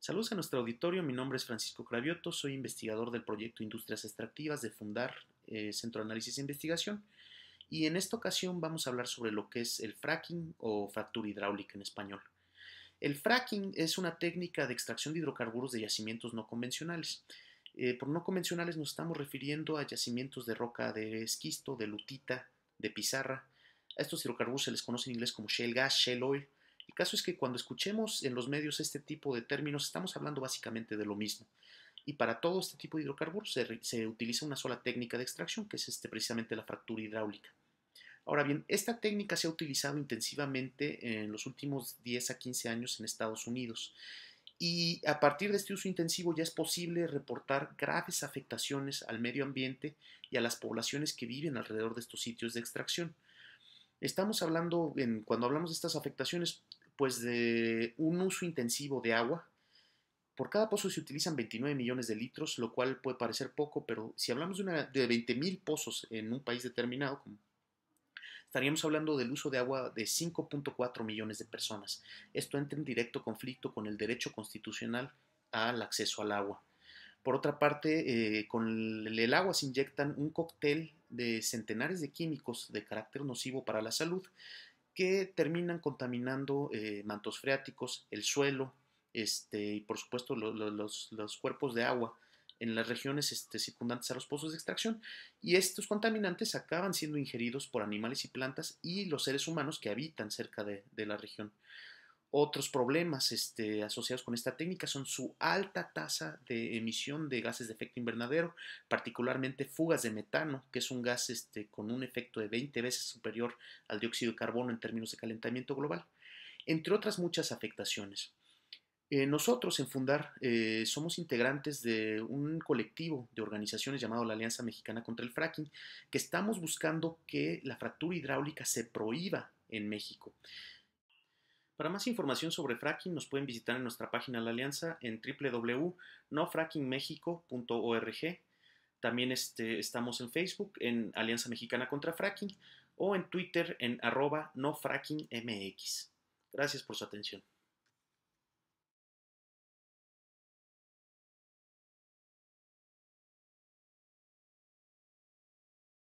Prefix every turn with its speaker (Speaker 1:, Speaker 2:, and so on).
Speaker 1: Saludos a nuestro auditorio, mi nombre es Francisco Cravioto, soy investigador del proyecto Industrias Extractivas de Fundar eh, Centro de Análisis e Investigación y en esta ocasión vamos a hablar sobre lo que es el fracking o fractura hidráulica en español. El fracking es una técnica de extracción de hidrocarburos de yacimientos no convencionales. Eh, por no convencionales nos estamos refiriendo a yacimientos de roca de esquisto, de lutita, de pizarra. A estos hidrocarburos se les conoce en inglés como shale gas, shale oil, el caso es que cuando escuchemos en los medios este tipo de términos, estamos hablando básicamente de lo mismo. Y para todo este tipo de hidrocarburos se, utiliza una sola técnica de extracción, que es este, precisamente la fractura hidráulica. Ahora bien, esta técnica se ha utilizado intensivamente en los últimos 10 a 15 años en Estados Unidos y a partir de este uso intensivo ya es posible reportar graves afectaciones al medio ambiente y a las poblaciones que viven alrededor de estos sitios de extracción. Estamos hablando, en, cuando hablamos de estas afectaciones, pues de un uso intensivo de agua. Por cada pozo se utilizan 29 millones de litros, lo cual puede parecer poco, pero si hablamos de, una, 20 mil pozos en un país determinado, estaríamos hablando del uso de agua de 5.4 millones de personas. Esto entra en directo conflicto con el derecho constitucional al acceso al agua. Por otra parte, eh, con el agua se inyectan un cóctel de centenares de químicos de carácter nocivo para la salud, que terminan contaminando eh, mantos freáticos, el suelo este, y por supuesto los, cuerpos de agua en las regiones este, circundantes a los pozos de extracción. Y estos contaminantes acaban siendo ingeridos por animales y plantas y los seres humanos que habitan cerca de, de la región. Otros problemas este, asociados con esta técnica son su alta tasa de emisión de gases de efecto invernadero, particularmente fugas de metano, que es un gas este, con un efecto de 20 veces superior al dióxido de carbono en términos de calentamiento global, entre otras muchas afectaciones. Eh, nosotros en Fundar eh, somos integrantes de un colectivo de organizaciones llamado la Alianza Mexicana contra el Fracking, que estamos buscando que la fractura hidráulica se prohíba en México. Para más información sobre fracking nos pueden visitar en nuestra página La Alianza en www.nofrackingmexico.org. También este, estamos en Facebook en Alianza Mexicana contra Fracking o en Twitter en arroba nofrackingmx. Gracias por su atención.